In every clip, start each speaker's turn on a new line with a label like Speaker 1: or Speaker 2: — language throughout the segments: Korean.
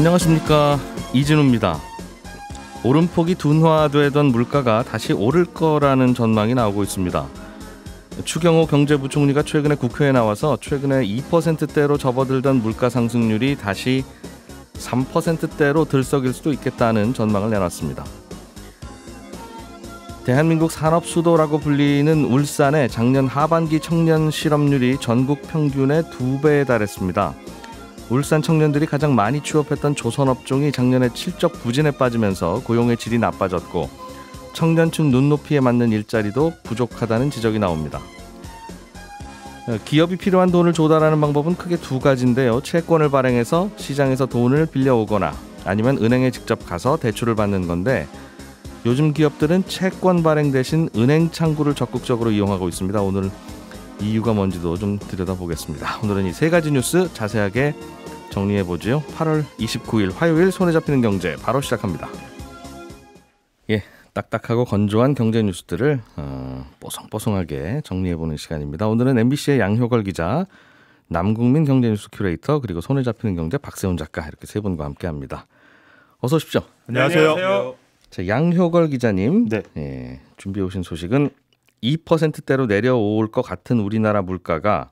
Speaker 1: 안녕하십니까 이진우입니다. 오름폭이 둔화되던 물가가 다시 오를 거라는 전망이 나오고 있습니다. 추경호 경제부총리가 최근에 국회에 나와서 최근에 2%대로 접어들던 물가 상승률이 다시 3%대로 들썩일 수도 있겠다는 전망을 내놨습니다. 대한민국 산업 수도라고 불리는 울산의 작년 하반기 청년 실업률이 전국 평균의 2배에 달했습니다. 울산 청년들이 가장 많이 취업했던 조선업종이 작년에 실적 부진에 빠지면서 고용의 질이 나빠졌고 청년층 눈높이에 맞는 일자리도 부족하다는 지적이 나옵니다. 어, 기업이 필요한 돈을 조달하는 방법은 크게 두 가지인데요. 채권을 발행해서 시장에서 돈을 빌려오거나 아니면 은행에 직접 가서 대출을 받는 건데 요즘 기업들은 채권 발행 대신 은행 창구를 적극적으로 이용하고 있습니다. 오늘 이유가 뭔지도 좀 들여다보겠습니다. 오늘은 이 세 가지 뉴스 자세하게 정리해 보지요. 8월 29일 화요일 손에 잡히는 경제 바로 시작합니다. 예, 딱딱하고 건조한 경제 뉴스들을 어, 뽀송뽀송하게 정리해 보는 시간입니다. 오늘은 MBC의 양효걸 기자, 남국민 경제 뉴스 큐레이터 그리고 손에 잡히는 경제 박세훈 작가 이렇게 세 분과 함께합니다. 어서 오십시오. 안녕하세요. 네, 자, 양효걸 기자님, 네. 예, 준비해 오신 소식은 2%대로 내려올 것 같은 우리나라 물가가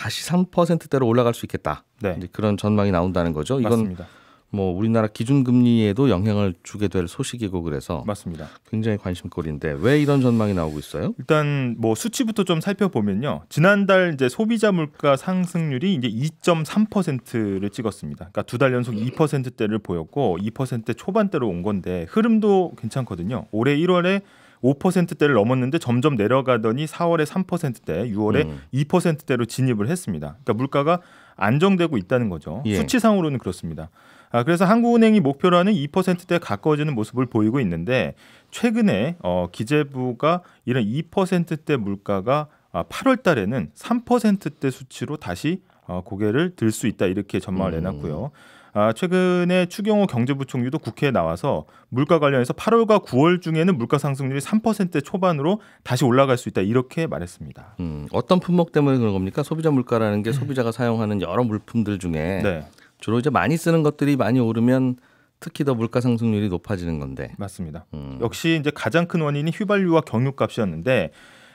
Speaker 1: 다시 3%대로 올라갈 수 있겠다. 네. 그런 전망이 나온다는 거죠. 이건 맞습니다. 뭐 우리나라 기준금리에도 영향을 주게
Speaker 2: 될 소식이고 그래서 맞습니다. 굉장히 관심거리인데 왜 이런 전망이 나오고 있어요? 일단 뭐 수치부터 좀 살펴보면요. 지난달 이제 소비자 물가 상승률이 이제 2.3%를 찍었습니다. 그러니까 두 달 연속 2%대를 보였고 2% 초반대로 온 건데 흐름도 괜찮거든요. 올해 1월에 5%대를 넘었는데 점점 내려가더니 4월에 3%대, 6월에 음. 2%대로 진입을 했습니다. 그러니까 물가가 안정되고 있다는 거죠. 예. 수치상으로는 그렇습니다. 아, 그래서 한국은행이 목표로 하는 2%대 가까워지는 모습을 보이고 있는데 최근에 어, 기재부가 이런 2%대 물가가 아, 8월 달에는 3%대 수치로 다시 어, 고개를 들 수 있다 이렇게 전망을 음. 내놨고요. 아, 최근에 추경호 경제부총리도 국회에 나와서 물가 관련해서 8월과 9월 중에는 물가 상승률이 3% 초반으로 다시 올라갈 수 있다 이렇게 말했습니다. 음, 어떤 품목 때문에 그런 겁니까? 소비자 물가라는 게 소비자가 사용하는 여러 물품들
Speaker 1: 중에 네. 주로 이제 많이 쓰는 것들이 많이 오르면 특히 더 물가 상승률이 높아지는
Speaker 2: 건데 맞습니다. 음. 역시 이제 가장 큰 원인이 휘발유와 경유값이었는데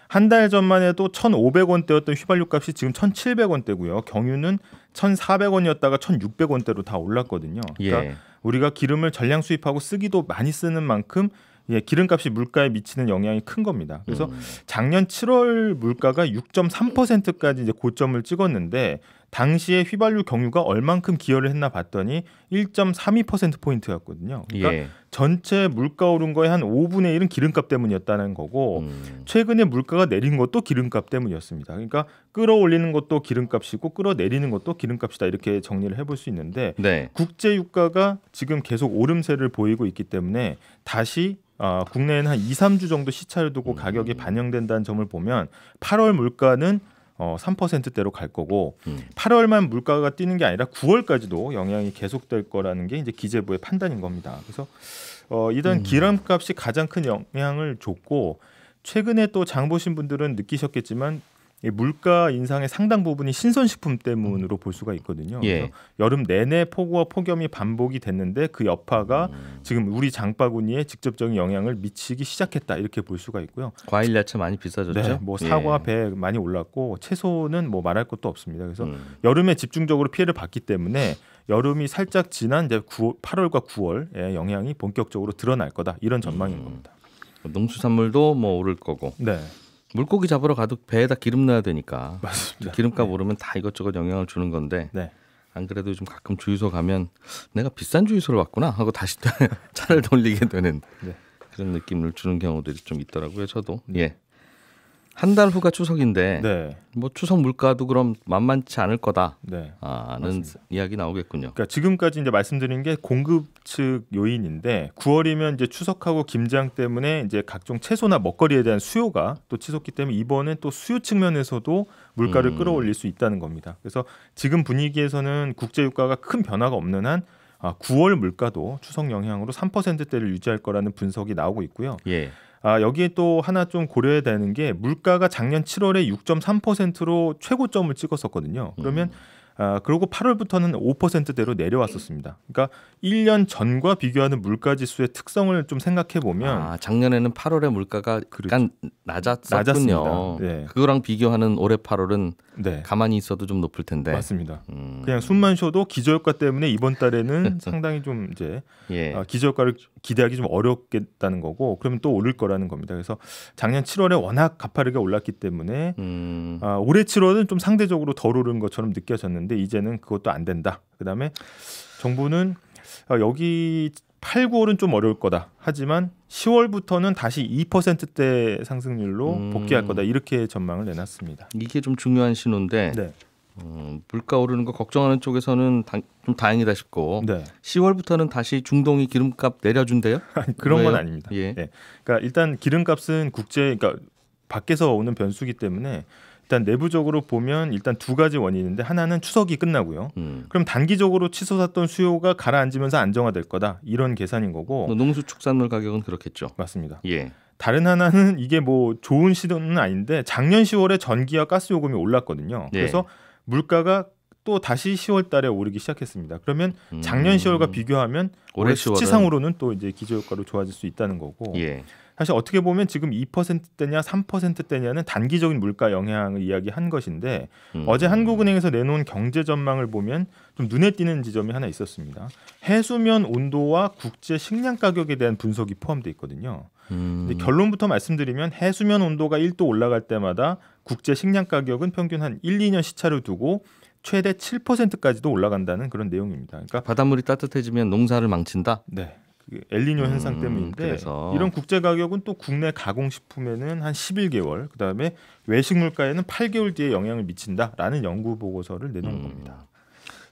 Speaker 2: 한 달 전만 해도 1,500원대였던 휘발유 값이 지금 1,700원대고요. 경유는 1,400원이었다가 1,600원대로 다 올랐거든요. 그러니까 예. 우리가 기름을 전량 수입하고 쓰기도 많이 쓰는 만큼 예, 기름값이 물가에 미치는 영향이 큰 겁니다. 그래서 음. 작년 7월 물가가 6.3%까지 이제 고점을 찍었는데 당시에 휘발유 경유가 얼만큼 기여를 했나 봤더니 1.32% 포인트였거든요. 그러니까 예. 전체 물가 오른 거의 한 5분의 1은 기름값 때문이었다는 거고 음. 최근에 물가가 내린 것도 기름값 때문이었습니다. 그러니까 끌어올리는 것도 기름값이고 끌어내리는 것도 기름값이다 이렇게 정리를 해볼 수 있는데 네. 국제 유가가 지금 계속 오름세를 보이고 있기 때문에 다시 어, 국내에는 한 2, 3주 정도 시차를 두고 음. 가격이 반영된다는 점을 보면 8월 물가는 어, 3%대로 갈 거고 음. 8월만 물가가 뛰는 게 아니라 9월까지도 영향이 계속될 거라는 게 이제 기재부의 판단인 겁니다. 그래서 어, 이런 음. 기름값이 가장 큰 영향을 줬고 최근에 또 장 보신 분들은 느끼셨겠지만 물가 인상의 상당 부분이 신선식품 때문으로 볼 수가 있거든요. 예. 여름 내내 폭우와 폭염이 반복이 됐는데 그 여파가 음. 지금 우리 장바구니에 직접적인 영향을 미치기 시작했다 이렇게 볼 수가 있고요. 과일 야채 많이 비싸졌죠. 네, 뭐 사과, 예. 배 많이 올랐고 채소는 뭐 말할 것도 없습니다. 그래서 음. 여름에 집중적으로 피해를 봤기 때문에 여름이 살짝 지난 이제 9월, 8월과 9월에 영향이 본격적으로 드러날 거다 이런 전망인 음. 겁니다. 농수산물도 뭐 오를 거고. 네. 물고기
Speaker 1: 잡으러 가도 배에다 기름 넣어야 되니까 맞습니다. 기름값 네. 오르면 다 이것저것 영향을 주는 건데 네. 안 그래도 좀 가끔 주유소 가면 내가 비싼 주유소를 왔구나 하고 다시 차를 돌리게 되는 네. 그런 느낌을 주는 경우들이 좀 있더라고요 저도 네. 예 한달
Speaker 2: 후가 추석인데 네. 뭐 추석 물가도 그럼 만만치 않을 거다라는 네. 이야기 나오겠군요. 그러니까 지금까지 이제 말씀드린 게 공급 측 요인인데 9월이면 이제 추석하고 김장 때문에 이제 각종 채소나 먹거리에 대한 수요가 또 치솟기 때문에 이번엔 또 수요 측면에서도 물가를 음. 끌어올릴 수 있다는 겁니다. 그래서 지금 분위기에서는 국제 유가가 큰 변화가 없는 한 아, 9월 물가도 추석 영향으로 3%대를 유지할 거라는 분석이 나오고 있고요. 예. 아, 여기에 또 하나 좀 고려해야 되는 게 물가가 작년 7월에 6.3%로 최고점을 찍었었거든요. 그러면 음. 아, 어, 그리고 8월부터는 5%대로 내려왔었습니다. 그러니까 1년 전과 비교하는 물가 지수의 특성을 좀 생각해 보면 아, 작년에는 8월에 물가가 그렇죠. 낮았었군요. 네.
Speaker 1: 그거랑 비교하는 올해 8월은 네. 가만히 있어도 좀 높을 텐데. 맞습니다.
Speaker 2: 음. 그냥 숨만 쉬어도 기저효과 때문에 이번 달에는 상당히 좀 이제 예. 어, 기저효과를 기대하기 좀 어렵겠다는 거고 그러면 또 오를 거라는 겁니다. 그래서 작년 7월에 워낙 가파르게 올랐기 때문에 음. 아, 올해 7월은 좀 상대적으로 덜 오른 것처럼 느껴졌는데 있는데 이제는 그것도 안 된다. 그다음에 정부는 어, 여기 8, 9월은 좀 어려울 거다. 하지만 10월부터는 다시 2%대 상승률로 음. 복귀할 거다. 이렇게 전망을 내놨습니다. 이게 좀 중요한 신호인데 네. 음, 물가 오르는 거 걱정하는
Speaker 1: 쪽에서는 다, 좀 다행이다 싶고 네. 10월부터는 다시 중동이 기름값 내려준대요?
Speaker 2: 그런 왜요? 건 아닙니다. 예. 네. 그러니까 일단 기름값은 국제 그러니까 밖에서 오는 변수기 때문에 일단 내부적으로 보면 일단 두 가지 원인인데 하나는 추석이 끝나고요. 음. 그럼 단기적으로 치솟았던 수요가 가라앉으면서 안정화될 거다 이런 계산인 거고. 뭐 농수축산물 가격은 그렇겠죠. 맞습니다. 예. 다른 하나는 이게 뭐 좋은 시도는 아닌데 작년 10월에 전기와 가스 요금이 올랐거든요. 예. 그래서 물가가 또 다시 10월 달에 오르기 시작했습니다. 그러면 작년 음. 10월과 비교하면 올해 수치상으로는 또 이제 기저효과로 좋아질 수 있다는 거고. 예. 사실 어떻게 보면 지금 2%대냐 3%대냐는 단기적인 물가 영향을 이야기한 것인데 음. 어제 한국은행에서 내놓은 경제 전망을 보면 좀 눈에 띄는 지점이 하나 있었습니다. 해수면 온도와 국제 식량 가격에 대한 분석이 포함되어 있거든요. 음. 근데 결론부터 말씀드리면 해수면 온도가 1도 올라갈 때마다 국제 식량 가격은 평균 한 1, 2년 시차를 두고 최대 7%까지도 올라간다는 그런 내용입니다. 그러니까 바닷물이 따뜻해지면 농사를 망친다. 네. 엘리뇨 음, 현상 때문인데 그래서. 이런 국제 가격은 또 국내 가공 식품에는 한 11개월, 그다음에 외식 물가에는 8개월 뒤에 영향을 미친다라는 연구 보고서를 내놓은 음. 겁니다.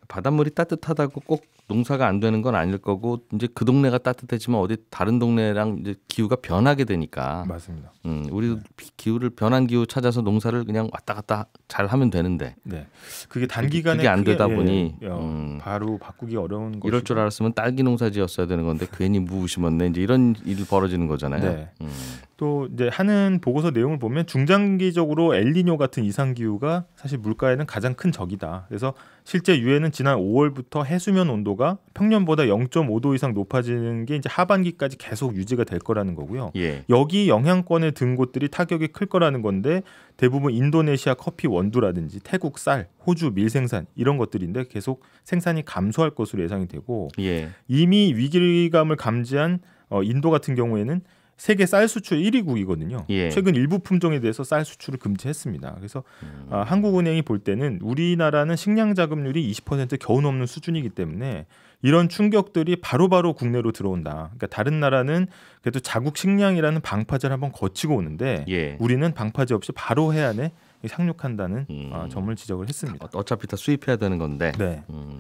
Speaker 2: 바닷물이 따뜻하다고 꼭 농사가 안 되는 건 아닐 거고 이제 그 동네가 따뜻해지면 어디
Speaker 1: 다른 동네랑 이제 기후가 변하게 되니까 맞습니다. 음, 우리도 네. 기후를 변한 기후 찾아서 농사를 그냥 왔다 갔다 잘 하면 되는데
Speaker 2: 네. 그게 단기간에 그게 안 되다 예, 보니 예, 예. 음, 바로 바꾸기 어려운 이럴 것이고.
Speaker 1: 줄 알았으면 딸기 농사지였어야 되는 건데 괜히 무 심었네 이제 이런 일이 벌어지는 거잖아요. 네. 음.
Speaker 2: 또 이제 하는 보고서 내용을 보면 중장기적으로 엘니뇨 같은 이상 기후가 사실 물가에는 가장 큰 적이다. 그래서 실제 유엔은 지난 5월부터 해수면 온도가 평년보다 0.5도 이상 높아지는 게 이제 하반기까지 계속 유지가 될 거라는 거고요. 예. 여기 영향권에 든 곳들이 타격이 클 거라는 건데 대부분 인도네시아 커피 원두라든지 태국 쌀, 호주 밀 생산 이런 것들인데 계속 생산이 감소할 것으로 예상이 되고 예. 이미 위기감을 감지한 어, 인도 같은 경우에는 세계 쌀 수출 1위국이거든요. 예. 최근 일부 품종에 대해서 쌀 수출을 금지했습니다. 그래서 음. 아, 한국은행이 볼 때는 우리나라는 식량 자금률이 20% 겨우 넘는 수준이기 때문에 이런 충격들이 바로바로 바로 국내로 들어온다. 그러니까 다른 나라는 그래도 자국 식량이라는 방파제를 한번 거치고 오는데 예. 우리는 방파제 없이 바로 해안에 상륙한다는 아, 음. 아, 점을 지적을 했습니다. 어, 어차피 다 수입해야 되는 건데. 네.
Speaker 1: 음.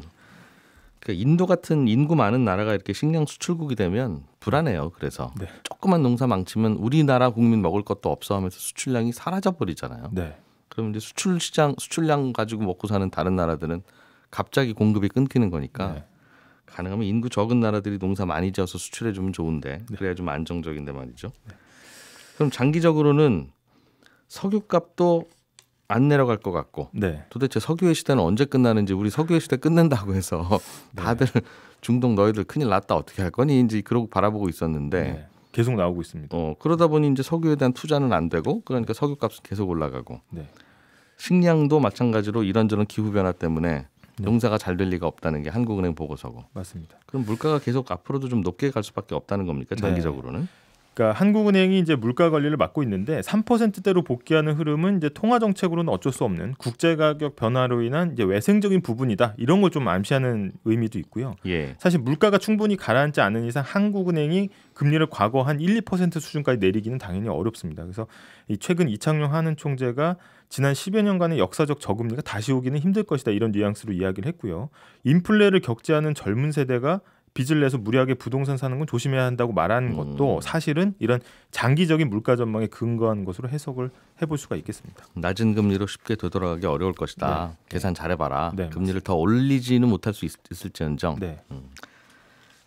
Speaker 1: 그러니까 인도 같은 인구 많은 나라가 이렇게 식량 수출국이 되면 불안해요. 그래서 네. 조그만 농사 망치면 우리나라 국민 먹을 것도 없어 하면서 수출량이 사라져 버리잖아요. 네. 그럼 이제 수출 시장 수출량 가지고 먹고 사는 다른 나라들은 갑자기 공급이 끊기는 거니까 네. 가능하면 인구 적은 나라들이 농사 많이 지어서 수출해 주면 좋은데 네. 그래야 좀 안정적인데 말이죠. 그럼 장기적으로는 석유값도 안 내려갈 것 같고 네. 도대체 석유의 시대는 언제 끝나는지 우리 석유의 시대 끝낸다고 해서 네. 다들 네. 중동 너희들 큰일 났다 어떻게 할 거니 이제 그러고 바라보고 있었는데 네. 계속 나오고 있습니다. 어, 그러다 보니 이제 석유에 대한 투자는 안 되고 그러니까 석유 값은 계속 올라가고 네. 식량도 마찬가지로 이런저런 기후 변화 때문에 네. 농사가 잘 될
Speaker 2: 리가 없다는 게 한국은행 보고서고 맞습니다. 그럼 물가가 계속 앞으로도 좀 높게 갈 수밖에 없다는 겁니까 장기적으로는? 그러니까 한국은행이 이제 물가 관리를 맡고 있는데 3%대로 복귀하는 흐름은 이제 통화 정책으로는 어쩔 수 없는 국제 가격 변화로 인한 이제 외생적인 부분이다. 이런 걸 좀 암시하는 의미도 있고요. 예. 사실 물가가 충분히 가라앉지 않은 이상 한국은행이 금리를 과거 한 1, 2% 수준까지 내리기는 당연히 어렵습니다. 그래서 이 최근 이창용 하는 총재가 지난 10여 년간의 역사적 저금리가 다시 오기는 힘들 것이다. 이런 뉘앙스로 이야기를 했고요. 인플레를 격제하는 젊은 세대가 빚을 내서 무리하게 부동산 사는 건 조심해야 한다고 말한 음. 것도 사실은 이런 장기적인 물가 전망에 근거한 것으로 해석을 해볼 수가 있겠습니다.
Speaker 1: 낮은 금리로 쉽게 되돌아가기 어려울 것이다. 네. 계산 잘해봐라. 네, 금리를 맞습니다. 더 올리지는 못할 수 있, 을지언정 네. 음.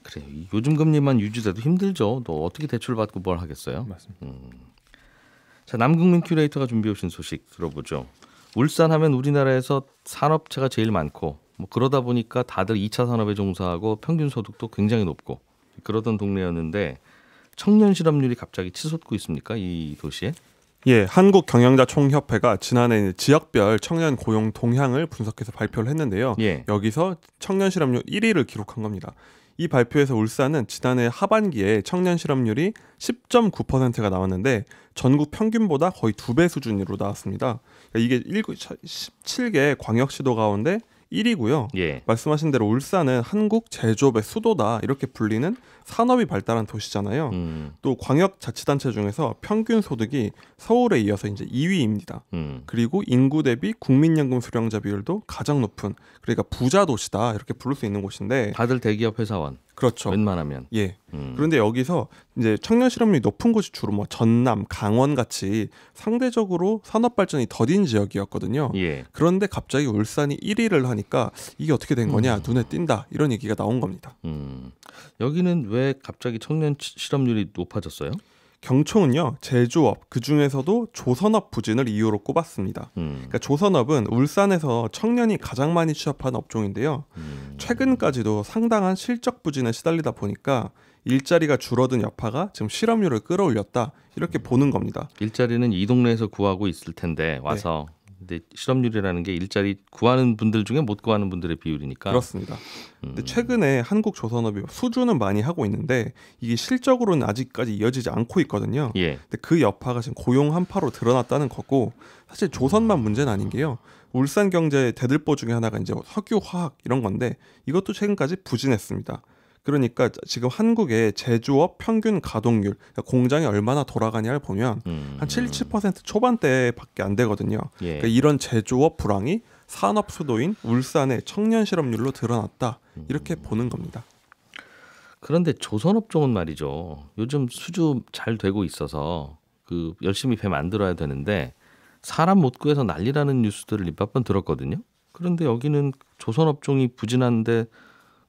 Speaker 1: 그래요. 요즘 금리만 유지돼도 힘들죠. 또 어떻게 대출받고 뭘 하겠어요? 맞습니다. 음. 자, 남국민 큐레이터가 준비해 오신 소식 들어보죠. 울산하면 우리나라에서 산업체가 제일 많고 뭐 그러다 보니까 다들 2차 산업에 종사하고 평균 소득도 굉장히 높고 그러던 동네였는데
Speaker 3: 청년 실업률이 갑자기 치솟고 있습니까? 이 도시에? 예, 한국 경영자 총협회가 지난해 지역별 청년 고용 동향을 분석해서 발표를 했는데요. 예. 여기서 청년 실업률 1위를 기록한 겁니다. 이 발표에서 울산은 지난해 하반기에 청년 실업률이 10.9%가 나왔는데 전국 평균보다 거의 두 배 수준으로 나왔습니다. 그러니까 이게 17개 광역시도 가운데 1위고요. 예. 말씀하신 대로 울산은 한국 제조업의 수도다 이렇게 불리는 산업이 발달한 도시잖아요. 음. 또 광역 자치단체 중에서 평균 소득이 서울에 이어서 이제 2위입니다. 음. 그리고 인구 대비 국민연금 수령자 비율도 가장 높은 그러니까 부자 도시다 이렇게 부를 수 있는 곳인데 다들 대기업 회사원. 그렇죠. 웬만하면. 예. 음. 그런데 여기서 이제 청년 실업률이 높은 곳이 주로 뭐 전남, 강원 같이 상대적으로 산업 발전이 더딘 지역이었거든요. 예. 그런데 갑자기 울산이 1위를 하니까 이게 어떻게 된 거냐 음. 눈에 띈다 이런 얘기가 나온 겁니다. 음. 여기는 왜 갑자기 청년 실업률이 높아졌어요? 경총은요 제조업 그 중에서도 조선업 부진을 이유로 꼽았습니다. 음. 그러니까 조선업은 울산에서 청년이 가장 많이 취업한 업종인데요. 음. 최근까지도 상당한 실적 부진에 시달리다 보니까 일자리가 줄어든 여파가 지금 실업률을 끌어올렸다 이렇게 음. 보는 겁니다. 일자리는 이 동네에서 구하고 있을
Speaker 1: 텐데 와서 네. 근데 실업률이라는 게 일자리 구하는 분들 중에 못 구하는 분들의 비율이니까 그렇습니다.
Speaker 3: 음. 근데 최근에 한국 조선업이 수주는 많이 하고 있는데 이게 실적으로는 아직까지 이어지지 않고 있거든요. 예. 근데 그 여파가 지금 고용 한파로 드러났다는 거고 사실 조선만 아. 문제는 아닌 게요. 울산 경제 대들보 중에 하나가 이제 석유화학 이런 건데 이것도 최근까지 부진했습니다. 그러니까 지금 한국의 제조업 평균 가동률 그러니까 공장이 얼마나 돌아가냐를 보면 음. 한 7, 7% 초반대밖에 안 되거든요. 예. 그러니까 이런 제조업 불황이 산업 수도인 울산의 청년 실업률로 드러났다 이렇게 음. 보는 겁니다. 그런데 조선업종은 말이죠.
Speaker 1: 요즘 수주 잘 되고 있어서 그 열심히 배 만들어야 되는데 사람 못 구해서 난리라는 뉴스들을 입밥번 들었거든요. 그런데 여기는 조선업종이
Speaker 3: 부진한데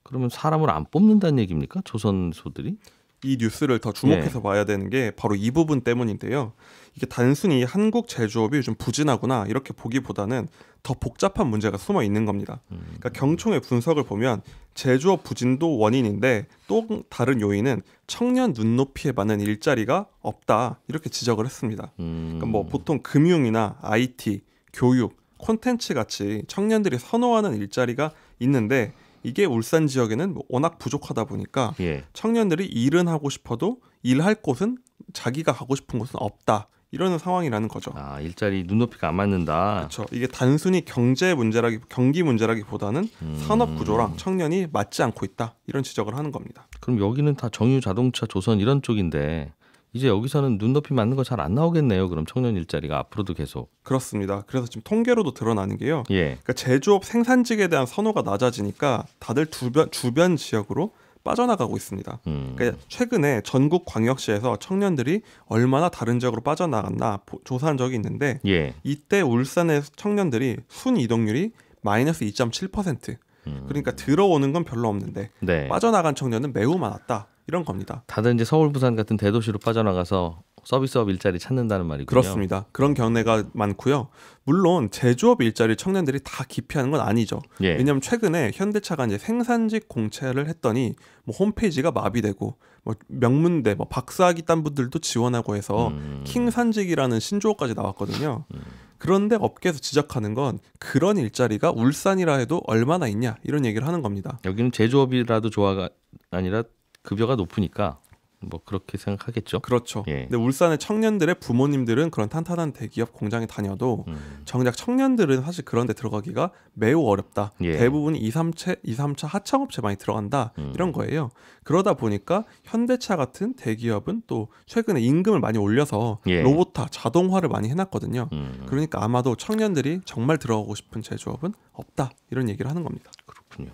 Speaker 3: 그러면 사람을 안 뽑는다는 얘기입니까? 조선소들이? 이 뉴스를 더 주목해서 네. 봐야 되는 게 바로 이 부분 때문인데요. 이게 단순히 한국 제조업이 좀 부진하구나 이렇게 보기보다는 더 복잡한 문제가 숨어 있는 겁니다. 음. 그러니까 경총의 분석을 보면 제조업 부진도 원인인데 또 다른 요인은 청년 눈높이에 맞는 일자리가 없다 이렇게 지적을 했습니다. 그러니까 뭐 음. 보통 금융이나 IT, 교육, 콘텐츠 같이 청년들이 선호하는 일자리가 있는데 이게 울산 지역에는 워낙 부족하다 보니까 예. 청년들이 일은 하고 싶어도 일할 곳은 자기가 가고 싶은 곳은 없다. 이런 상황이라는 거죠. 아 일자리 눈높이가 안 맞는다. 그렇죠. 이게 단순히 경제 문제라기 경기 문제라기보다는 음... 산업 구조랑 청년이 맞지 않고 있다 이런 지적을 하는 겁니다.
Speaker 1: 그럼 여기는 다 정유 자동차 조선 이런
Speaker 3: 쪽인데 이제 여기서는 눈높이 맞는 거 잘 안 나오겠네요. 그럼 청년 일자리가 앞으로도 계속 그렇습니다. 그래서 지금 통계로도 드러나는 게요. 예. 그러니까 제조업 생산직에 대한 선호가 낮아지니까 다들 주변 주변 지역으로 빠져나가고 있습니다. 음. 그러니까 최근에 전국 광역시에서 청년들이 얼마나 다른 지역으로 빠져나갔나 조사한 적이 있는데 예. 이때 울산의 청년들이 순 이동률이 마이너스 2.7%. 음. 그러니까 들어오는 건 별로 없는데 네. 빠져나간 청년은 매우 많았다. 이런 겁니다.
Speaker 1: 다들 이제 서울, 부산
Speaker 3: 같은 대도시로 빠져나가서 서비스업 일자리 찾는다는 말이군요. 그렇습니다. 그런 경례가 많고요. 물론 제조업 일자리 청년들이 다 기피하는 건 아니죠. 예. 왜냐하면 최근에 현대차가 이제 생산직 공채를 했더니 뭐 홈페이지가 마비되고 뭐 명문대, 뭐 박사학위 딴 분들도 지원하고 해서 음. 킹산직이라는 신조어까지 나왔거든요. 음. 그런데 업계에서 지적하는 건 그런 일자리가 울산이라 해도 얼마나 있냐 이런 얘기를 하는 겁니다. 여기는 제조업이라도 좋아가 아니라 급여가 높으니까 뭐 그렇게
Speaker 1: 생각하겠죠.
Speaker 3: 그렇죠. 예. 근데 울산의 청년들의 부모님들은 그런 탄탄한 대기업 공장에 다녀도 음. 정작 청년들은 사실 그런 데 들어가기가 매우 어렵다. 예. 대부분 2, 3차, 2, 3차 하청업체 많이 들어간다. 음. 이런 거예요. 그러다 보니까 현대차 같은 대기업은 또 최근에 임금을 많이 올려서 예. 로봇화, 자동화를 많이 해놨거든요. 음. 그러니까 아마도 청년들이 정말 들어가고 싶은 제조업은 없다. 이런 얘기를 하는 겁니다. 그렇군요.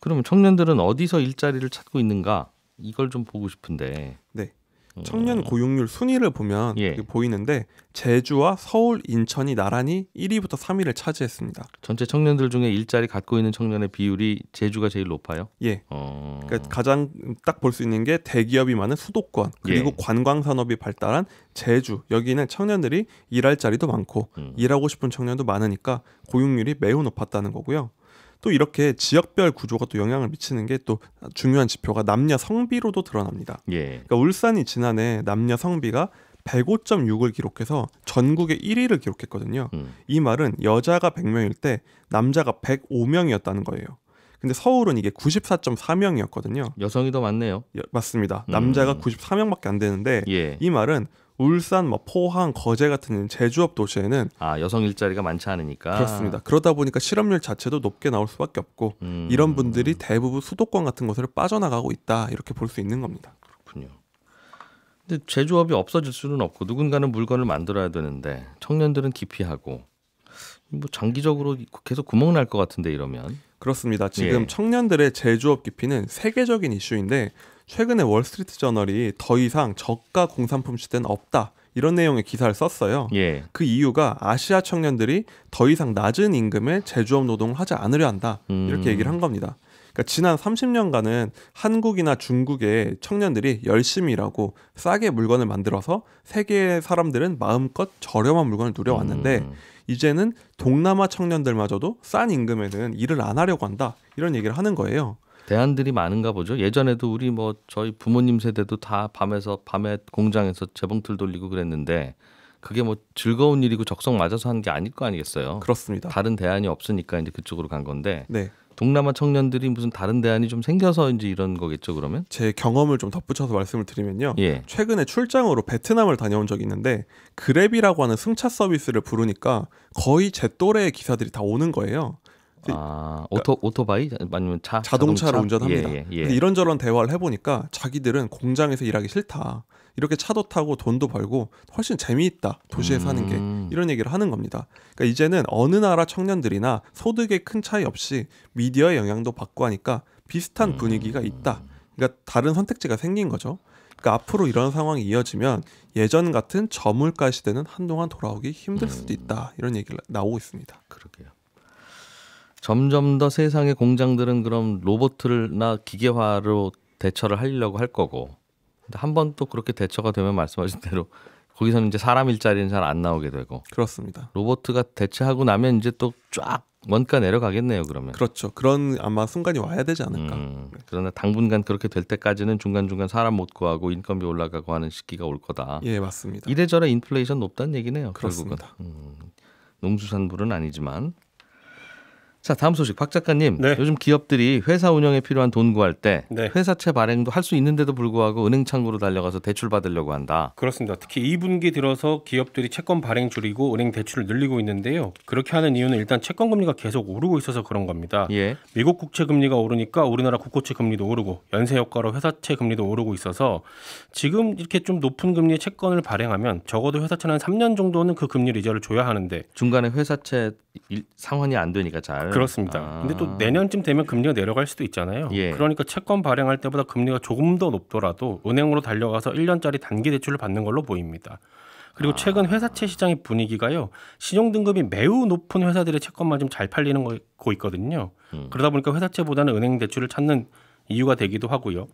Speaker 3: 그러면 청년들은 어디서 일자리를 찾고 있는가 이걸 좀 보고 싶은데. 네. 어. 청년 고용률 순위를 보면 예. 보이는데 제주와 서울, 인천이 나란히 1위부터 3위를 차지했습니다. 전체 청년들 중에 일자리 갖고 있는 청년의 비율이 제주가 제일 높아요. 예. 어... 그러니까 가장 딱 볼 수 있는 게 대기업이 많은 수도권 그리고 예. 관광 산업이 발달한 제주 여기는 청년들이 일할 자리도 많고 음. 일하고 싶은 청년도 많으니까 고용률이 매우 높았다는 거고요. 또 이렇게 지역별 구조가 또 영향을 미치는 게 또 중요한 지표가 남녀 성비로도 드러납니다. 예. 그러니까 울산이 지난해 남녀 성비가 105.6을 기록해서 전국의 1위를 기록했거든요. 음. 이 말은 여자가 100명일 때 남자가 105명이었다는 거예요. 근데 서울은 이게 94.4명이었거든요. 여성이 더 많네요. 여, 맞습니다. 음. 남자가 음. 94명밖에 안 되는데 예. 이 말은 울산, 뭐 포항, 거제 같은 제조업 도시에는 아 여성 일자리가 많지 않으니까 그렇습니다. 그러다 보니까 실업률 자체도 높게 나올 수밖에 없고 음. 이런 분들이 대부분 수도권 같은 곳으로 빠져나가고 있다 이렇게 볼 수 있는 겁니다. 그렇군요. 근데 제조업이 없어질 수는 없고 누군가는 물건을 만들어야 되는데 청년들은 기피하고 뭐 장기적으로 계속 구멍 날 것 같은데 이러면 그렇습니다. 지금 예. 청년들의 제조업 기피는 세계적인 이슈인데 최근에 월스트리트 저널이 더 이상 저가 공산품 시대는 없다. 이런 내용의 기사를 썼어요. 예. 그 이유가 아시아 청년들이 더 이상 낮은 임금에 제조업 노동을 하지 않으려 한다. 음. 이렇게 얘기를 한 겁니다. 그러니까 지난 30년간은 한국이나 중국의 청년들이 열심히 일하고 싸게 물건을 만들어서 세계의 사람들은 마음껏 저렴한 물건을 누려왔는데 음. 이제는 동남아 청년들마저도 싼 임금에는 일을 안 하려고 한다. 이런 얘기를 하는 거예요. 대안들이 많은가 보죠. 예전에도 우리 뭐 저희 부모님 세대도 다 밤에서
Speaker 1: 밤에 공장에서 재봉틀 돌리고 그랬는데 그게 뭐 즐거운 일이고 적성 맞아서 한 게 아닐 거 아니겠어요. 그렇습니다. 다른 대안이 없으니까 이제 그쪽으로 간 건데. 네. 동남아 청년들이
Speaker 3: 무슨 다른 대안이 좀 생겨서인지 이런 거겠죠 그러면? 제 경험을 좀 덧붙여서 말씀을 드리면요. 예. 최근에 출장으로 베트남을 다녀온 적이 있는데 그랩이라고 하는 승차 서비스를 부르니까 거의 제 또래의 기사들이 다 오는 거예요. 그 아, 오토 오토바이 아니면 차자동차로 자동차? 운전합니다. 예, 예, 예. 이런저런 대화를 해보니까 자기들은 공장에서 일하기 싫다. 이렇게 차도 타고 돈도 벌고 훨씬 재미있다 도시에 음. 사는 게 음. 이런 얘기를 하는 겁니다. 그러니까 이제는 어느 나라 청년들이나 소득의 큰 차이 없이 미디어의 영향도 받고 하니까 비슷한 음. 분위기가 있다. 음. 그러니까 다른 선택지가 생긴 거죠. 그러니까 앞으로 이런 상황이 이어지면 예전 같은 저물가 시대는 한동안 돌아오기 힘들 음. 수도 있다. 이런 얘기가 나오고 있습니다. 그러게요. 점점 더 세상의 공장들은
Speaker 1: 그럼 로봇을나 기계화로 대처를 하려고 할 거고 한 번 또 그렇게 대처가 되면 말씀하신 대로 거기서는 이제 사람 일자리는 잘 안 나오게 되고 그렇습니다. 로봇가 대체하고 나면 이제 또 쫙 원가 내려가겠네요 그러면 그렇죠. 그런 아마 순간이 와야 되지 않을까. 음, 그러나 당분간 그렇게 될 때까지는 중간 중간 사람 못 구하고 인건비 올라가고 하는 시기가 올 거다. 예 맞습니다. 이래저래 인플레이션 높다는 얘기네요. 그렇습니다. 결국은 음, 농수산물은 아니지만 자 다음 소식 박 작가님 네. 요즘 기업들이 회사 운영에 필요한 돈 구할 때 네. 회사채 발행도 할 수 있는데도 불구하고 은행 창구로 달려가서 대출 받으려고 한다. 그렇습니다. 특히 2분기 들어서 기업들이 채권 발행 줄이고 은행 대출을
Speaker 4: 늘리고 있는데요. 그렇게 하는 이유는 일단 채권 금리가 계속 오르고 있어서 그런 겁니다. 예. 미국 국채 금리가 오르니까 우리나라 국고채 금리도 오르고 연쇄 효과로 회사채 금리도 오르고 있어서 지금 이렇게 좀 높은 금리의 채권을 발행하면 적어도 회사채는 한 3년 정도는 그 금리 이자를 줘야 하는데 중간에 회사채 상환이 안 되니까 잘 네. 그렇습니다. 아. 근데 또 내년쯤 되면 금리가 내려갈 수도 있잖아요. 예. 그러니까 채권 발행할 때보다 금리가 조금 더 높더라도 은행으로 달려가서 1년짜리 단기 대출을 받는 걸로 보입니다. 그리고 아. 최근 회사채 시장의 분위기가요. 신용 등급이 매우 높은 회사들의 채권만 좀 잘 팔리는 거 있거든요. 음. 그러다 보니까 회사채보다는 은행 대출을 찾는 이유가 되기도 하고요.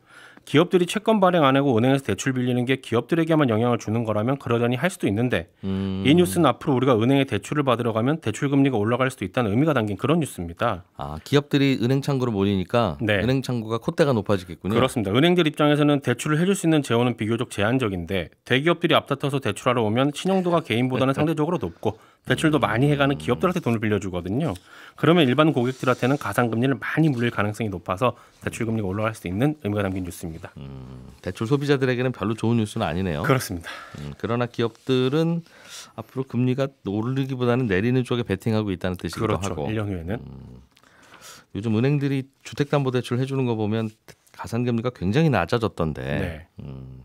Speaker 4: 기업들이 채권 발행 안 하고 은행에서 대출 빌리는 게 기업들에게만 영향을 주는 거라면 그러다니할 수도 있는데 음. 이 뉴스는 앞으로 우리가 은행에 대출을 받으러 가면 대출 금리가 올라갈 수도 있다는 의미가 담긴 그런 뉴스입니다. 아 기업들이 은행 창구로 몰리니까 네. 은행 창구가 콧대가 높아지겠군요. 그렇습니다. 은행들 입장에서는 대출을 해줄 수 있는 재원은 비교적 제한적인데 대기업들이 앞다퉈서 대출하러 오면 신용도가 개인보다는 네. 상대적으로 높고 대출도 많이 해가는 기업들한테 돈을 빌려주거든요. 그러면 일반 고객들한테는 가상금리를 많이 물릴
Speaker 1: 가능성이 높아서 대출금리가 올라갈 수 있는 의미가 담긴 뉴스입니다. 음, 대출 소비자들에게는 별로 좋은 뉴스는 아니네요. 그렇습니다. 음, 그러나 기업들은 앞으로 금리가 오르기보다는 내리는 쪽에 베팅하고 있다는 뜻이기도 그렇죠. 하고. 1년 후에는. 음, 요즘 은행들이 주택담보대출 해주는 거 보면 가산금리가 굉장히 낮아졌던데 네. 음,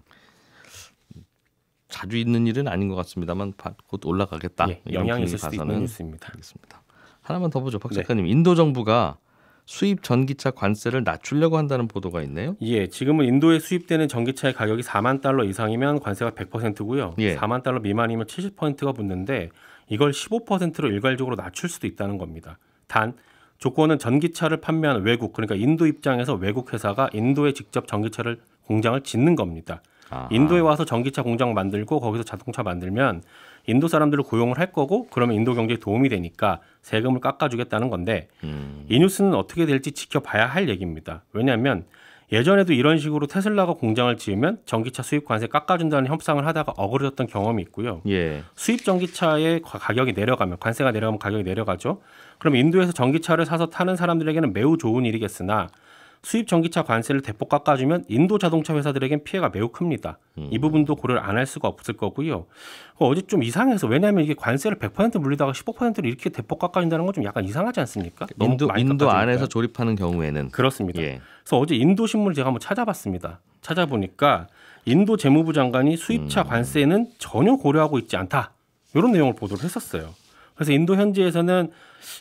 Speaker 1: 자주 있는 일은 아닌 것 같습니다만 곧 올라가겠다. 예, 영향이 있을 수도 있는
Speaker 4: 뉴스입니다. 알겠습니다.
Speaker 1: 하나만 더 보죠, 박 네. 작가님. 네. 인도 정부가 수입 전기차 관세를 낮추려고 한다는 보도가 있네요. 예, 지금은 인도에 수입되는 전기차의 가격이 4만 달러
Speaker 4: 이상이면 관세가 100%고요. 예. 4만 달러 미만이면 70%가 붙는데 이걸 15%로 일괄적으로 낮출 수도 있다는 겁니다. 단 조건은 전기차를 판매하는 외국 그러니까 인도 입장에서 외국 회사가 인도에 직접 전기차를 공장을 짓는 겁니다. 아. 인도에 와서 전기차 공장 만들고 거기서 자동차 만들면 인도 사람들을 고용을 할 거고 그러면 인도 경제에 도움이 되니까 세금을 깎아주겠다는 건데 음. 이 뉴스는 어떻게 될지 지켜봐야 할 얘기입니다. 왜냐하면 예전에도 이런 식으로 테슬라가 공장을 지으면 전기차 수입 관세 깎아준다는 협상을 하다가 어그러졌던 경험이 있고요. 예. 수입 전기차의 가격이 내려가면 관세가 내려가면 가격이 내려가죠. 그럼 인도에서 전기차를 사서 타는 사람들에게는 매우 좋은 일이겠으나 수입 전기차 관세를 대폭 깎아주면 인도 자동차 회사들에겐 피해가 매우 큽니다. 음. 이 부분도 고려를 안 할 수가 없을 거고요. 어, 어제 좀 이상해서 왜냐하면 이게 관세를 100% 물리다가 15%를 이렇게 대폭 깎아준다는 건 좀 약간 이상하지 않습니까? 인도, 인도
Speaker 1: 안에서 조립하는 경우에는
Speaker 4: 그렇습니다. 예. 그래서 어제 인도 신문을 제가 한번 찾아봤습니다. 찾아보니까 인도 재무부 장관이 수입차 음. 관세는 전혀 고려하고 있지 않다. 이런 내용을 보도를 했었어요. 그래서 인도 현지에서는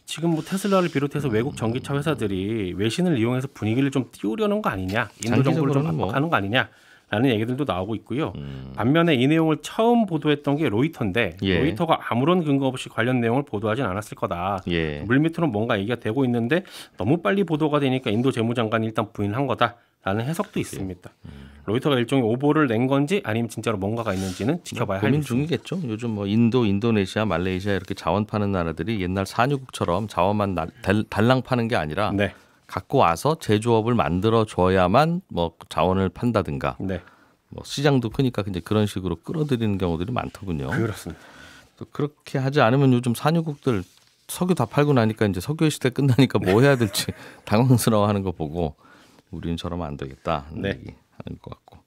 Speaker 4: 지금 뭐 테슬라를 비롯해서 음. 외국 전기차 회사들이 외신을 이용해서 분위기를 좀 띄우려는 거 아니냐, 인도 정부를 좀 압박하는 뭐. 거 아니냐라는 얘기들도 나오고 있고요. 음. 반면에 이 내용을 처음 보도했던 게 로이터인데 예. 로이터가 아무런 근거 없이 관련 내용을 보도하진 않았을 거다. 예. 물밑으로 뭔가 얘기가 되고 있는데 너무 빨리 보도가 되니까 인도 재무장관이 일단 부인한 거다. 라는 해석도 있습니다. 음. 로이터가 일종의 오보를 낸 건지 아니면 진짜로 뭔가가 있는지는 뭐 지켜봐야 할 고민
Speaker 1: 중이겠죠. 요즘 뭐 인도, 인도네시아, 말레이시아 이렇게 자원 파는 나라들이 옛날 산유국처럼 자원만 나, 달랑 파는 게 아니라 네. 갖고 와서 제조업을 만들어 줘야만 뭐 자원을 판다든가 네. 뭐 시장도 크니까 이제 그런 식으로 끌어들이는 경우들이 많더군요. 그렇습니다. 그렇게 하지 않으면 요즘 산유국들 석유 다 팔고 나니까 이제 석유 시대 끝나니까 뭐 해야 될지 당황스러워하는 거 보고 우리는 저러면 안 되겠다 하는 네. 얘기 하는 것 같고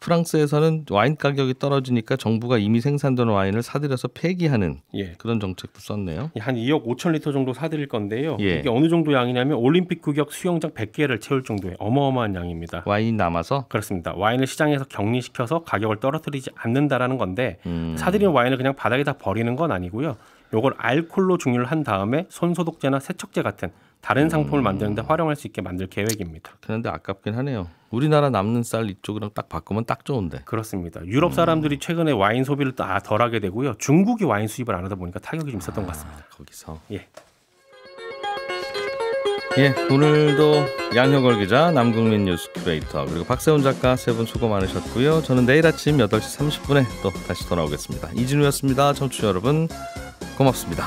Speaker 1: 프랑스에서는 와인 가격이 떨어지니까 정부가 이미 생산된 와인을 사들여서 폐기하는 예. 그런 정책도 썼네요. 예, 한 2억 5천 리터 정도 사들일 건데요. 예. 이게 어느 정도 양이냐면 올림픽 규격 수영장
Speaker 4: 100개를 채울 정도의 어마어마한 양입니다. 와인이 남아서? 그렇습니다. 와인을 시장에서 격리시켜서 가격을 떨어뜨리지 않는다라는 건데 음. 사들인 와인을 그냥 바닥에 다 버리는 건 아니고요. 요걸 알콜로 중류를 한 다음에 손소독제나 세척제 같은 다른 음. 상품을 만드는데 활용할 수 있게 만들 계획입니다. 그런데 아깝긴 하네요. 우리나라 남는 쌀 이쪽이랑 딱 바꾸면 딱 좋은데. 그렇습니다. 유럽 사람들이 음. 최근에 와인 소비를 다 아, 덜하게 되고요. 중국이 와인 수입을 안 하다 보니까 타격이 좀 있었던
Speaker 1: 아, 것 같습니다. 거기서. 예. 예, 오늘도 양혁월 기자, 남국민 뉴스 큐레이터, 그리고 박세훈 작가 세 분 수고 많으셨고요. 저는 내일 아침 8시 30분에 또 다시 돌아오겠습니다. 이진우였습니다. 청취자 여러분, 고맙습니다.